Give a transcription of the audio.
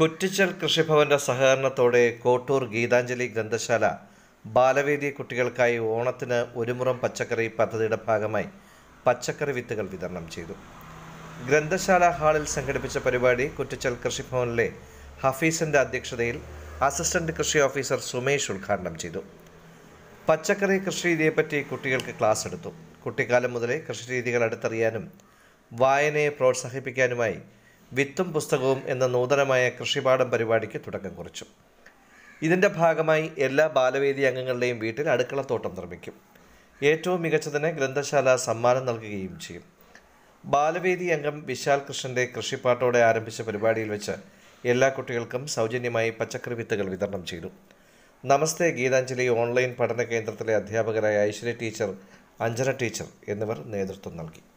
കുറ്റിച്ചൽ കൃഷിഭവന്റെ സഹകരണത്തോടെ കോട്ടൂർ ഗീതാഞ്ജലി ഗ്രന്ഥശാല ബാലവേദി കുട്ടികൾക്കായി ഓണത്തിന് ഒരുമുറം പച്ചക്കറി പദ്ധതിയുടെ ഭാഗമായി പച്ചക്കറി വിത്തുകൾ വിതരണം ചെയ്തു ഗ്രന്ഥശാല ഹാളിൽ സംഘടിപ്പിച്ച പരിപാടി കുറ്റിച്ചൽ കൃഷിഭവനിലെ ഹഫീസിൻ്റെ അധ്യക്ഷതയിൽ അസിസ്റ്റന്റ് കൃഷി ഓഫീസർ സുമേഷ് ഉദ്ഘാടനം ചെയ്തു പച്ചക്കറി കൃഷി രീതിയെപ്പറ്റി കുട്ടികൾക്ക് ക്ലാസ് എടുത്തു കുട്ടിക്കാലം മുതലേ കൃഷി രീതികൾ അടുത്തറിയാനും വായനയെ പ്രോത്സാഹിപ്പിക്കാനുമായി വിത്തും പുസ്തകവും എന്ന നൂതനമായ കൃഷിപാഠം പരിപാടിക്ക് തുടക്കം കുറിച്ചു ഇതിൻ്റെ ഭാഗമായി എല്ലാ ബാലവേദി അംഗങ്ങളുടെയും വീട്ടിൽ അടുക്കളത്തോട്ടം നിർമ്മിക്കും ഏറ്റവും മികച്ചതിന് ഗ്രന്ഥശാല സമ്മാനം നൽകുകയും ചെയ്യും ബാലവേദി അംഗം വിശാൽ കൃഷ്ണൻ്റെ കൃഷിപ്പാട്ടോടെ ആരംഭിച്ച പരിപാടിയിൽ വെച്ച് എല്ലാ കുട്ടികൾക്കും സൗജന്യമായി പച്ചക്കറി വിത്തുകൾ വിതരണം ചെയ്തു നമസ്തേ ഗീതാഞ്ജലി ഓൺലൈൻ പഠന കേന്ദ്രത്തിലെ അധ്യാപകരായ ഐശ്വര്യ ടീച്ചർ അഞ്ജന ടീച്ചർ എന്നിവർ നേതൃത്വം നൽകി